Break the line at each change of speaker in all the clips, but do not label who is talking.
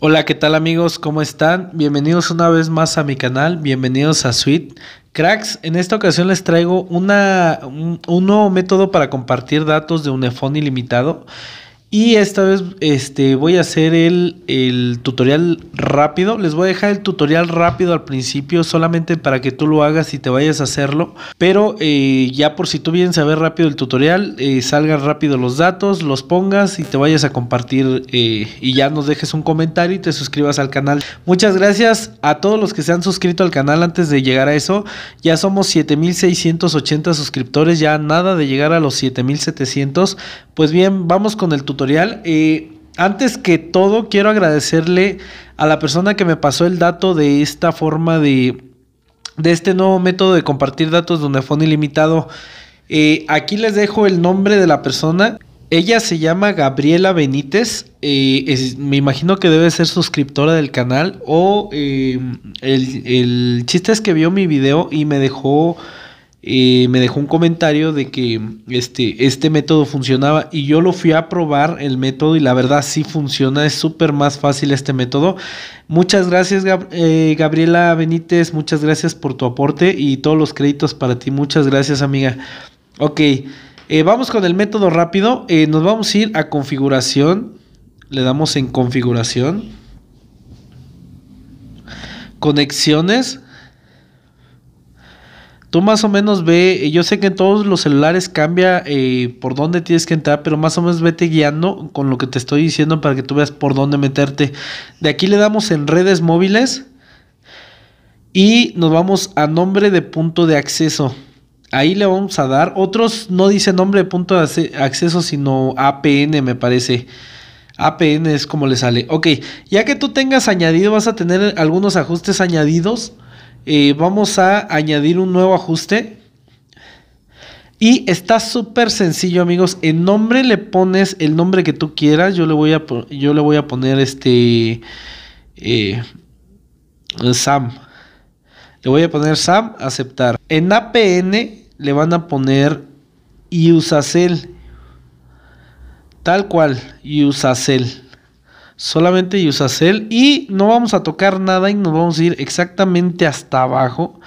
Hola, ¿qué tal amigos? ¿Cómo están? Bienvenidos una vez más a mi canal, bienvenidos a Suite. Cracks, en esta ocasión les traigo un, nuevo método para compartir datos de un iPhone ilimitado. Y esta vez este, voy a hacer el, tutorial rápido. Les voy a dejar el tutorial rápido al principio solamente para que tú lo hagas y te vayas a hacerlo. Pero eh, ya por si tú vienes a ver rápido el tutorial, eh, salgan rápido los datos, los pongas y te vayas a compartir eh, y ya nos dejes un comentario y te suscribas al canal. Muchas gracias a todos los que se han suscrito al canal antes de llegar a eso. Ya somos 7680 suscriptores, ya nada de llegar a los 7700. Pues bien, vamos con el tutorial antes que todo, quiero agradecerle a la persona que me pasó el dato de esta forma de, de este nuevo método de compartir datos de fue ilimitado. aquí les dejo el nombre de la persona. Ella se llama Gabriela Benítez. me imagino que debe ser suscriptora del canal. O eh, el, el chiste es que vio mi video y me dejó eh, me dejó un comentario de que este, este método funcionaba y yo lo fui a probar el método y la verdad sí funciona, es súper más fácil este método. Muchas gracias eh, Gabriela Benítez, muchas gracias por tu aporte y todos los créditos para ti, muchas gracias amiga. Ok, eh, vamos con el método rápido, nos vamos a ir a configuración, le damos en configuración, conexiones, Tú más o menos ve, eh, yo sé que en todos los celulares cambia eh, por dónde tienes que entrar, pero más o menos vete guiando con lo que te estoy diciendo para que tú veas por dónde meterte. De aquí le damos en redes móviles y nos vamos a nombre de punto de acceso. Ahí le vamos a dar, otros no dice nombre de punto de acceso, sino APN me parece. APN es como le sale. Ok, ya que tú tengas añadido, vas a tener algunos ajustes añadidos vamos a añadir un nuevo ajuste. Y está súper sencillo, amigos. en nombre le pones el nombre que tú quieras. Yo le voy a, yo le voy a poner este eh, Sam. Le voy a poner Sam, aceptar. En APN le van a poner Usacel. Tal cual, Usacel solamente Yusacel y no vamos a tocar nada y nos vamos a ir exactamente hasta abajo,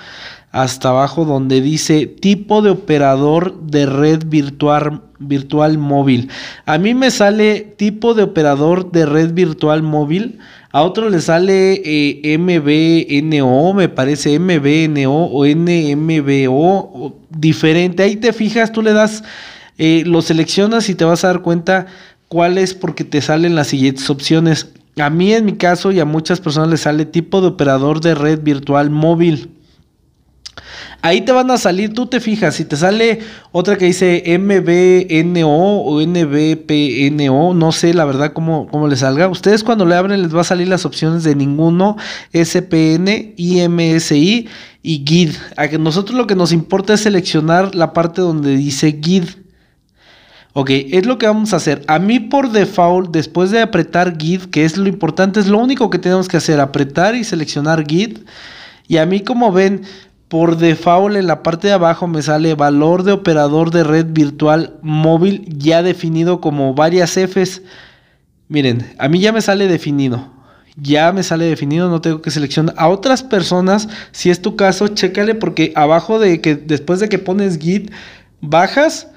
hasta abajo donde dice tipo de operador de red virtual, móvil. A mí me sale tipo de operador de red virtual móvil, a otro le sale eh, MBNO, me parece MBNO o NMBO, diferente. Ahí te fijas, tú le das... Eh, lo seleccionas y te vas a dar cuenta cuál es porque te salen las siguientes opciones. A mí en mi caso y a muchas personas les sale tipo de operador de red virtual móvil. Ahí te van a salir, tú te fijas, si te sale otra que dice MBNO o NBPNO, no sé la verdad cómo, cómo le salga. Ustedes cuando le abren les va a salir las opciones de ninguno, SPN, IMSI y GID. A nosotros lo que nos importa es seleccionar la parte donde dice GID. Ok, es lo que vamos a hacer. A mí por default, después de apretar Git, que es lo importante, es lo único que tenemos que hacer, apretar y seleccionar Git. Y a mí como ven, por default en la parte de abajo me sale valor de operador de red virtual móvil ya definido como varias Fs. Miren, a mí ya me sale definido. Ya me sale definido, no tengo que seleccionar. A otras personas, si es tu caso, chécale porque abajo de que después de que pones Git, bajas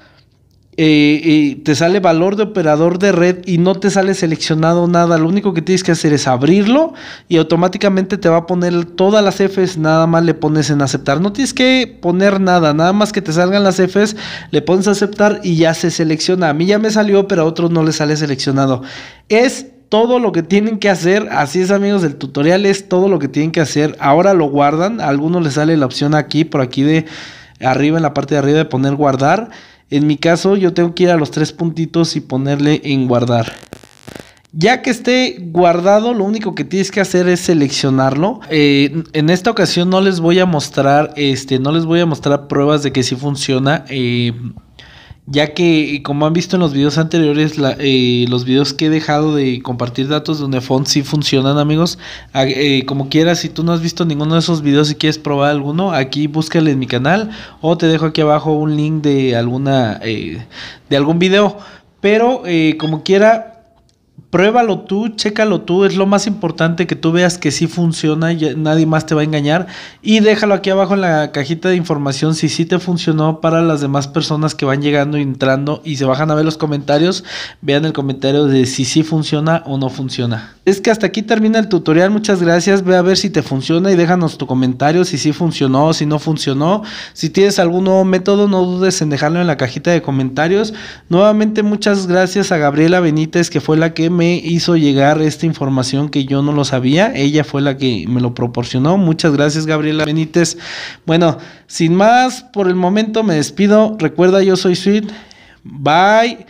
te sale valor de operador de red y no te sale seleccionado nada. Lo único que tienes que hacer es abrirlo y automáticamente te va a poner todas las Fs. Nada más le pones en aceptar. No tienes que poner nada, nada más que te salgan las Fs, le pones aceptar y ya se selecciona. A mí ya me salió, pero a otros no le sale seleccionado. Es todo lo que tienen que hacer. Así es, amigos, el tutorial es todo lo que tienen que hacer. Ahora lo guardan. A algunos les sale la opción aquí, por aquí de arriba, en la parte de arriba de poner guardar. En mi caso, yo tengo que ir a los tres puntitos y ponerle en guardar. Ya que esté guardado, lo único que tienes que hacer es seleccionarlo. Eh, en esta ocasión no les voy a mostrar, este, no les voy a mostrar pruebas de que sí funciona. Eh, ya que como han visto en los videos anteriores, eh, los videos que he dejado de compartir datos donde font sí funcionan amigos, eh, como quieras, si tú no has visto ninguno de esos videos y quieres probar alguno, aquí búscale en mi canal o te dejo aquí abajo un link de alguna eh, de algún video, pero como quiera pruébalo tú, chécalo tú, es lo más importante que tú veas que sí funciona y nadie más te va a engañar. Y déjalo aquí abajo en la cajita de información si sí te funcionó para las demás personas que van llegando y entrando y se bajan a ver los comentarios. Vean el comentario de si sí funciona o no funciona. Es que hasta aquí termina el tutorial, muchas gracias. Ve a ver si te funciona y déjanos tu comentario si sí funcionó, o si no funcionó. Si tienes algún nuevo método, no dudes en dejarlo en la cajita de comentarios. Nuevamente, muchas gracias a Gabriela Benítez, que fue la que me hizo llegar esta información que yo no lo sabía. Ella fue la que me lo proporcionó. Muchas gracias, Gabriela Benítez. Bueno, sin más, por el momento me despido. Recuerda, yo soy Sweet. Bye.